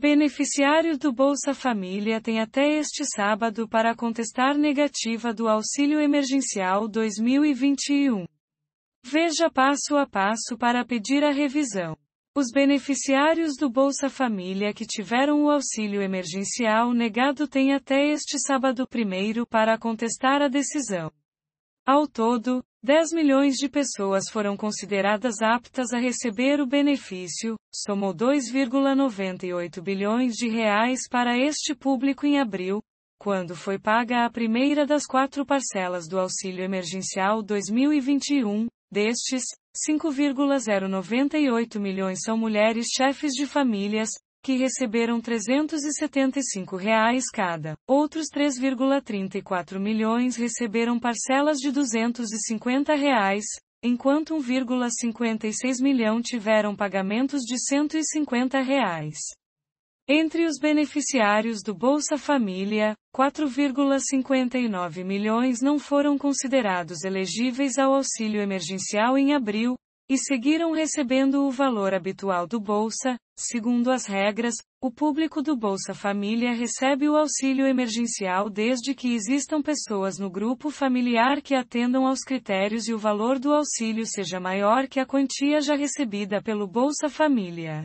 Beneficiário do Bolsa Família tem até este sábado para contestar negativa do Auxílio Emergencial 2021. Veja passo a passo para pedir a revisão. Os beneficiários do Bolsa Família que tiveram o auxílio emergencial negado têm até este sábado primeiro para contestar a decisão. Ao todo, 10 milhões de pessoas foram consideradas aptas a receber o benefício, somou 2,98 bilhões de reais para este público em abril, quando foi paga a primeira das quatro parcelas do Auxílio Emergencial 2021. Destes, 5,098 milhões são mulheres chefes de famílias, que receberam 375 reais cada. Outros 3,34 milhões receberam parcelas de 250 reais, enquanto 1,56 milhão tiveram pagamentos de 150 reais. Entre os beneficiários do Bolsa Família, 4,59 milhões não foram considerados elegíveis ao auxílio emergencial em abril, e seguiram recebendo o valor habitual do Bolsa, segundo as regras, o público do Bolsa Família recebe o auxílio emergencial desde que existam pessoas no grupo familiar que atendam aos critérios e o valor do auxílio seja maior que a quantia já recebida pelo Bolsa Família.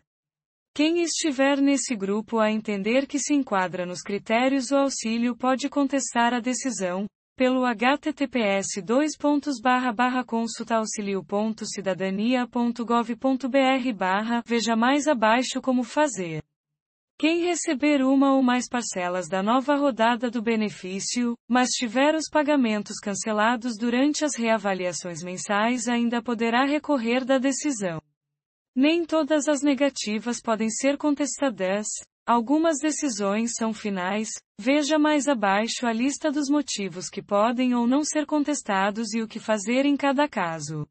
Quem estiver nesse grupo a entender que se enquadra nos critérios o auxílio pode contestar a decisão, pelo https dois pontos barra barra consulta auxilio.cidadania.gov.br barra veja mais abaixo como fazer. Quem receber uma ou mais parcelas da nova rodada do benefício, mas tiver os pagamentos cancelados durante as reavaliações mensais ainda poderá recorrer da decisão. Nem todas as negativas podem ser contestadas, Algumas decisões são finais, veja mais abaixo a lista dos motivos que podem ou não ser contestados e o que fazer em cada caso.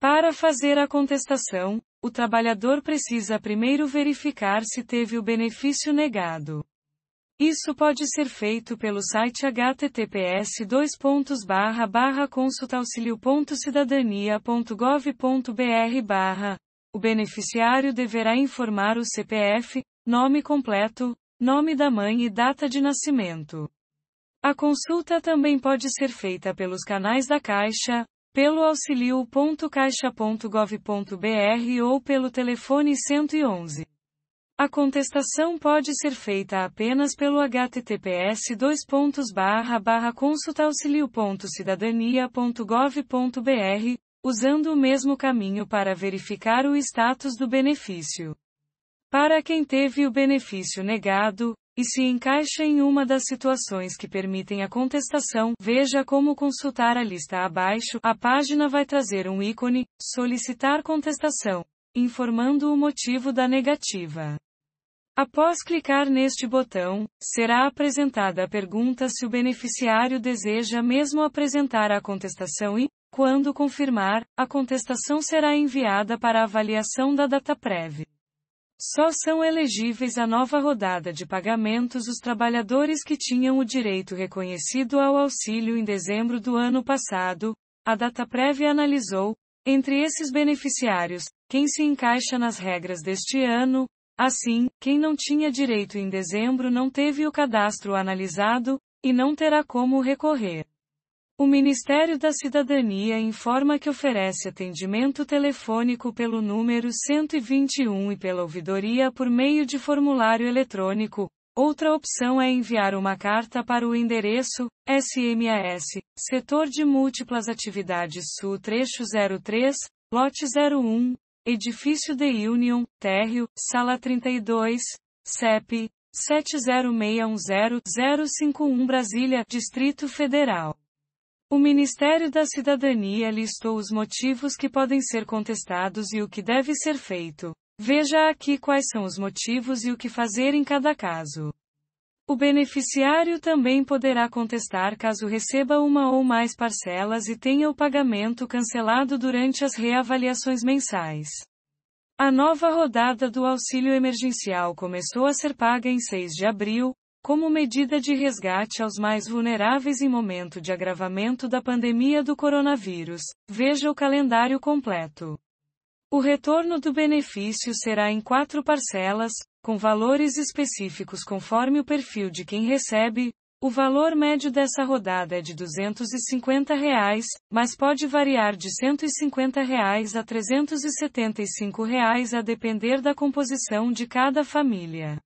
Para fazer a contestação, o trabalhador precisa primeiro verificar se teve o benefício negado. Isso pode ser feito pelo site https://consultauxilio.cidadania.gov.br/. O beneficiário deverá informar o CPF, nome completo, nome da mãe e data de nascimento. A consulta também pode ser feita pelos canais da Caixa, pelo auxilio.caixa.gov.br ou pelo telefone 111. A contestação pode ser feita apenas pelo https consultauxilio.cidadania.gov.br, usando o mesmo caminho para verificar o status do benefício. Para quem teve o benefício negado, e se encaixa em uma das situações que permitem a contestação, veja como consultar a lista abaixo. A página vai trazer um ícone, solicitar contestação, informando o motivo da negativa. Após clicar neste botão, será apresentada a pergunta se o beneficiário deseja mesmo apresentar a contestação e, quando confirmar, a contestação será enviada para avaliação da data prévia. Só são elegíveis à nova rodada de pagamentos os trabalhadores que tinham o direito reconhecido ao auxílio em dezembro do ano passado, a data prévia analisou, entre esses beneficiários, quem se encaixa nas regras deste ano, assim, quem não tinha direito em dezembro não teve o cadastro analisado, e não terá como recorrer. O Ministério da Cidadania informa que oferece atendimento telefônico pelo número 121 e pela ouvidoria por meio de formulário eletrônico. Outra opção é enviar uma carta para o endereço SMS, Setor de Múltiplas Atividades Sul, trecho 03, lote 01, Edifício The Union, térreo, sala 32, CEP 70610-051 Brasília, Distrito Federal. O Ministério da Cidadania listou os motivos que podem ser contestados e o que deve ser feito. Veja aqui quais são os motivos e o que fazer em cada caso. O beneficiário também poderá contestar caso receba uma ou mais parcelas e tenha o pagamento cancelado durante as reavaliações mensais. A nova rodada do auxílio emergencial começou a ser paga em 6 de abril, como medida de resgate aos mais vulneráveis em momento de agravamento da pandemia do coronavírus. Veja o calendário completo. O retorno do benefício será em quatro parcelas, com valores específicos conforme o perfil de quem recebe. O valor médio dessa rodada é de R$ 250, reais, mas pode variar de R$ 150 reais a R$ 375 reais a depender da composição de cada família.